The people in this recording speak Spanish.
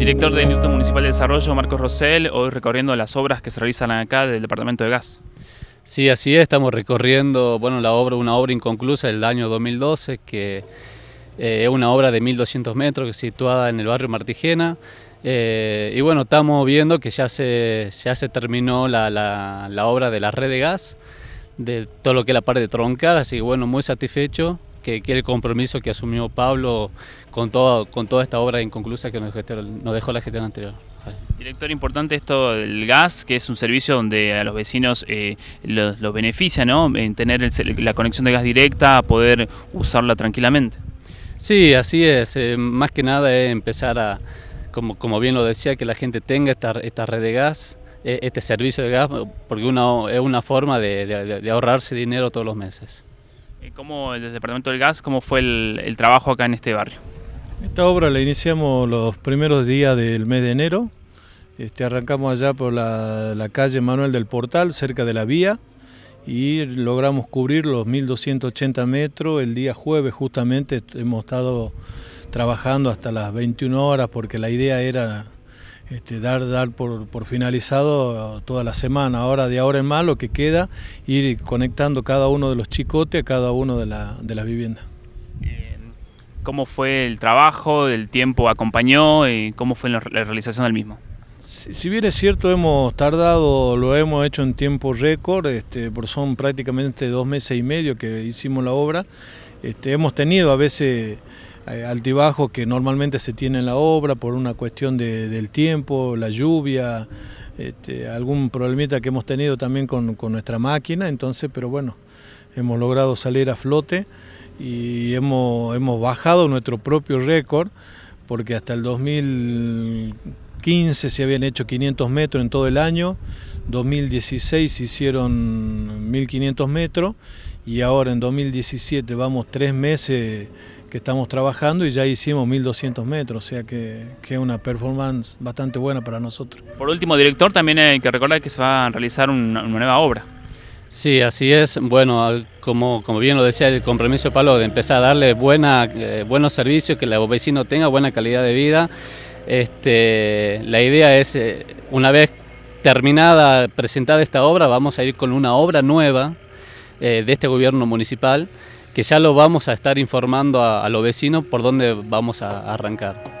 Director de Instituto Municipal de Desarrollo, Marcos Rosell, hoy recorriendo las obras que se realizan acá del Departamento de Gas. Sí, así es, estamos recorriendo bueno, la obra, una obra inconclusa del año 2012, que eh, es una obra de 1.200 metros que situada en el barrio Martigena. Eh, y bueno, estamos viendo que ya se, terminó la, la obra de la red de gas, de todo lo que es la parte de troncar, así que bueno, muy satisfecho que, que, el compromiso que asumió Pablo con, con toda esta obra inconclusa que nos, nos dejó la gestión anterior. Director, importante esto del gas, que es un servicio donde a los vecinos eh, los, beneficia, ¿no? En tener la conexión de gas directa, poder usarla tranquilamente. Sí, así es. Eh, más que nada es empezar a, como, bien lo decía, que la gente tenga esta, esta red de gas, e-, este servicio de gas, porque una, es una forma de ahorrarse dinero todos los meses. Eh, ¿Cómo, el Departamento del Gas, cómo fue el, trabajo acá en este barrio? Esta obra la iniciamos los primeros días del mes de enero. Este, arrancamos allá por la, la, calle Manuel del Portal, cerca de la vía, y logramos cubrir los 1280 metros. El día jueves justamente hemos estado trabajando hasta las 21 horas porque la idea era este, dar, dar por, finalizado toda la semana, ahora de ahora en más lo que queda, ir conectando cada uno de los chicotes a cada uno de, las viviendas. ¿Cómo fue el trabajo? ¿El tiempo acompañó? Y ¿Cómo fue la realización del mismo? Si, bien es cierto, hemos tardado, lo hemos hecho en tiempo récord, este, por son prácticamente dos meses y medio que hicimos la obra. Este, hemos tenido a veces eh, altibajos que normalmente se tiene en la obra por una cuestión del tiempo, la lluvia, este, algún problemita que hemos tenido también con, nuestra máquina, entonces, pero bueno, hemos logrado salir a flote y hemos, hemos bajado nuestro propio récord, porque hasta el 2015 se habían hecho 500 metros en todo el año, 2016 se hicieron 1500 metros y ahora en 2017 vamos tres meses que estamos trabajando y ya hicimos 1200 metros, o sea que es una performance bastante buena para nosotros. Por último, director, también hay que recordar que se va a realizar una, nueva obra. Sí, así es. Bueno, como, como bien lo decía el compromiso Pablo, de empezar a darle buena, eh, buenos servicios, que los vecinos tenga buena calidad de vida. Este, la idea es, eh, una vez terminada, presentada esta obra, vamos a ir con una obra nueva eh, de este gobierno municipal que ya lo vamos a estar informando a, los vecinos por dónde vamos a arrancar.